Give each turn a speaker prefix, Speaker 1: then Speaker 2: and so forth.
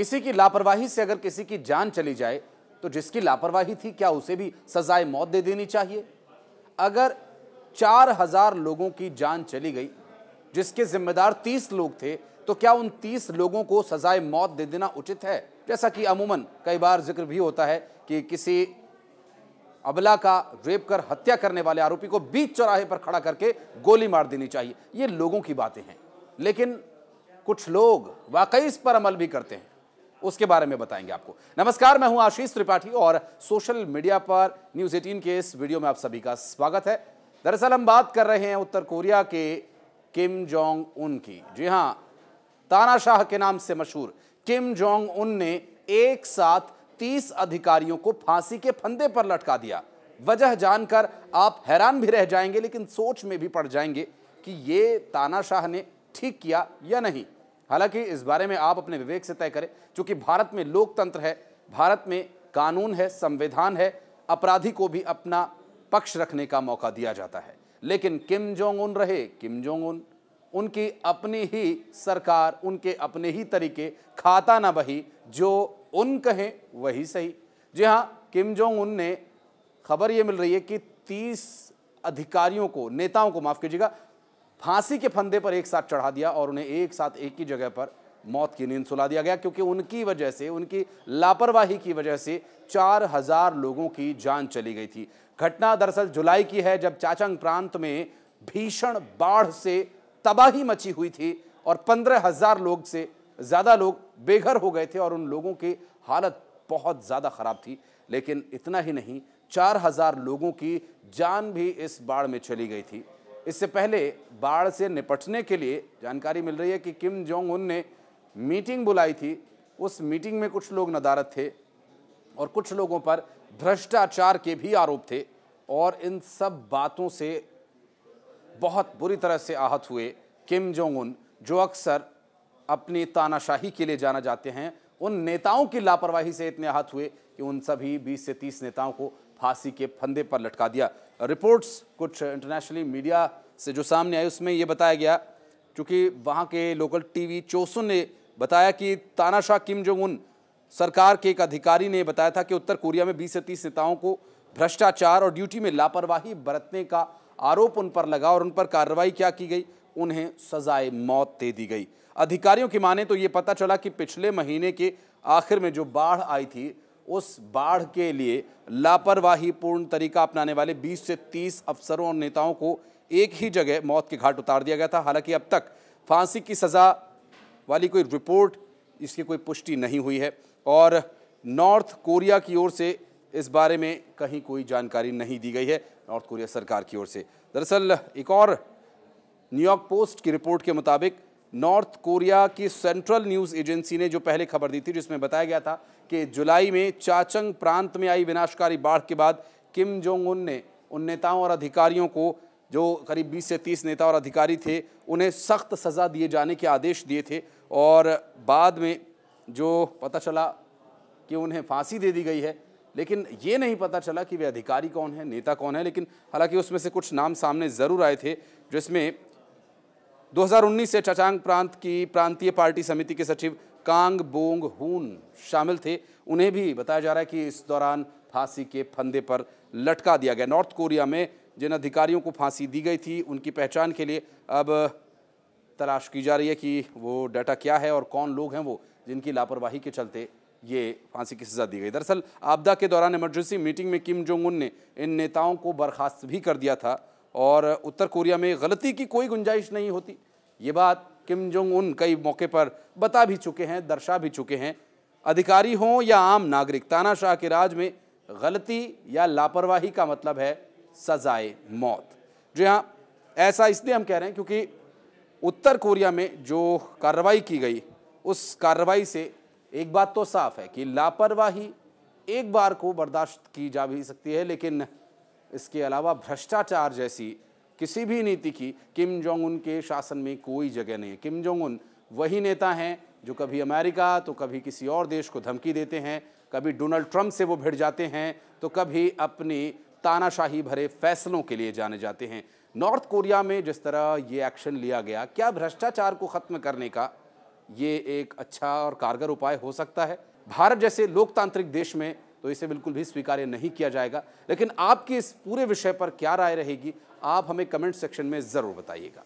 Speaker 1: किसी की लापरवाही से अगर किसी की जान चली जाए तो जिसकी लापरवाही थी क्या उसे भी सजाए मौत दे देनी चाहिए अगर चार हजार लोगों की जान चली गई जिसके जिम्मेदार तीस लोग थे तो क्या उन तीस लोगों को सजाए मौत दे देना उचित है जैसा कि अमूमन कई बार जिक्र भी होता है कि किसी अबला का रेप कर हत्या करने वाले आरोपी को बीच चौराहे पर खड़ा करके गोली मार देनी चाहिए ये लोगों की बातें हैं लेकिन कुछ लोग वाकई इस पर अमल भी करते हैं उसके बारे में बताएंगे आपको नमस्कार मैं हूं आशीष त्रिपाठी और सोशल मीडिया पर न्यूज 18 के इस वीडियो में आप सभी का स्वागत है दरअसल हम बात कर रहे हैं उत्तर कोरिया के किम जोंग उन की जी हाँ तानाशाह के नाम से मशहूर किम जोंग उन ने एक साथ तीस अधिकारियों को फांसी के फंदे पर लटका दिया वजह जानकर आप हैरान भी रह जाएंगे लेकिन सोच में भी पड़ जाएंगे कि ये तानाशाह ने ठीक किया या नहीं हालांकि इस बारे में आप अपने विवेक से तय करें क्योंकि भारत में लोकतंत्र है भारत में कानून है संविधान है अपराधी को भी अपना पक्ष रखने का मौका दिया जाता है लेकिन किम जोंग उन रहे किम जोंग उन उनकी अपनी ही सरकार उनके अपने ही तरीके खाता ना बही जो उन कहें वही सही जी हाँ किम जोंग उन ने खबर ये मिल रही है कि 30 अधिकारियों को नेताओं को माफ़ कीजिएगा फांसी के फंदे पर एक साथ चढ़ा दिया और उन्हें एक साथ एक ही जगह पर मौत की नींद सुला दिया गया क्योंकि उनकी वजह से उनकी लापरवाही की वजह से चार हजार लोगों की जान चली गई थी घटना दरअसल जुलाई की है जब चाचंग प्रांत में भीषण बाढ़ से तबाही मची हुई थी और पंद्रह हजार लोग से ज़्यादा लोग बेघर हो गए थे और उन लोगों की हालत बहुत ज़्यादा ख़राब थी लेकिन इतना ही नहीं चार हजार लोगों की जान भी इस बाढ़ में चली गई थी इससे पहले बाढ़ से निपटने के लिए जानकारी मिल रही है कि किम जोंग उन ने मीटिंग बुलाई थी उस मीटिंग में कुछ लोग नदारत थे और कुछ लोगों पर भ्रष्टाचार के भी आरोप थे और इन सब बातों से बहुत बुरी तरह से आहत हुए किम जोंग उन जो अक्सर अपनी तानाशाही के लिए जाना जाते हैं उन नेताओं की लापरवाही से इतने आहत हुए कि उन सभी 20 से 30 नेताओं को फांसी के फंदे पर लटका दिया रिपोर्ट्स कुछ इंटरनेशनली मीडिया से जो सामने आई उसमें ये बताया गया क्योंकि वहाँ के लोकल टीवी चोसुन ने बताया कि तानाशाह किम जोंग उन सरकार के एक अधिकारी ने बताया था कि उत्तर कोरिया में 20 से 30 नेताओं को भ्रष्टाचार और ड्यूटी में लापरवाही बरतने का आरोप उन पर लगा और उन पर कार्रवाई क्या की गई उन्हें सजाए मौत दे दी गई अधिकारियों की माने तो ये पता चला कि पिछले महीने के आखिर में जो बाढ़ आई थी उस बाढ़ के लिए लापरवाही पूर्ण तरीका अपनाने वाले 20 से 30 अफसरों और नेताओं को एक ही जगह मौत के घाट उतार दिया गया था हालांकि अब तक फांसी की सज़ा वाली कोई रिपोर्ट इसकी कोई पुष्टि नहीं हुई है और नॉर्थ कोरिया की ओर से इस बारे में कहीं कोई जानकारी नहीं दी गई है नॉर्थ कोरिया सरकार की ओर से दरअसल एक और न्यूयॉर्क पोस्ट की रिपोर्ट के मुताबिक नॉर्थ कोरिया की सेंट्रल न्यूज़ एजेंसी ने जो पहले खबर दी थी जिसमें बताया गया था कि जुलाई में चाचंग प्रांत में आई विनाशकारी बाढ़ के बाद किम जोंग उन ने उन नेताओं और अधिकारियों को जो करीब 20 से 30 नेता और अधिकारी थे उन्हें सख्त सज़ा दिए जाने के आदेश दिए थे और बाद में जो पता चला कि उन्हें फांसी दे दी गई है लेकिन ये नहीं पता चला कि वे अधिकारी कौन है नेता कौन है लेकिन हालांकि उसमें से कुछ नाम सामने ज़रूर आए थे जिसमें 2019 से चचांग प्रांत की प्रांतीय पार्टी समिति के सचिव कांग बोंग हून शामिल थे उन्हें भी बताया जा रहा है कि इस दौरान फांसी के फंदे पर लटका दिया गया नॉर्थ कोरिया में जिन अधिकारियों को फांसी दी गई थी उनकी पहचान के लिए अब तलाश की जा रही है कि वो डाटा क्या है और कौन लोग हैं वो जिनकी लापरवाही के चलते ये फांसी की सज़ा दी गई दरअसल आपदा के दौरान इमरजेंसी मीटिंग में किम जोंग उन ने इन नेताओं को बर्खास्त भी कर दिया था और उत्तर कोरिया में गलती की कोई गुंजाइश नहीं होती ये बात किम जोंग उन कई मौके पर बता भी चुके हैं दर्शा भी चुके हैं अधिकारी हों या आम नागरिक तानाशाह के राज में गलती या लापरवाही का मतलब है सजाए मौत जी हाँ ऐसा इसलिए हम कह रहे हैं क्योंकि उत्तर कोरिया में जो कार्रवाई की गई उस कार्रवाई से एक बात तो साफ है कि लापरवाही एक बार को बर्दाश्त की जा भी सकती है लेकिन इसके अलावा भ्रष्टाचार जैसी किसी भी नीति की किम जोंग उन के शासन में कोई जगह नहीं है किम जोंग उन वही नेता हैं जो कभी अमेरिका तो कभी किसी और देश को धमकी देते हैं कभी डोनाल्ड ट्रंप से वो भिड़ जाते हैं तो कभी अपनी तानाशाही भरे फैसलों के लिए जाने जाते हैं नॉर्थ कोरिया में जिस तरह ये एक्शन लिया गया क्या भ्रष्टाचार को ख़त्म करने का ये एक अच्छा और कारगर उपाय हो सकता है भारत जैसे लोकतांत्रिक देश में तो इसे बिल्कुल भी स्वीकार्य नहीं किया जाएगा लेकिन आपकी इस पूरे विषय पर क्या राय रहेगी आप हमें कमेंट सेक्शन में ज़रूर बताइएगा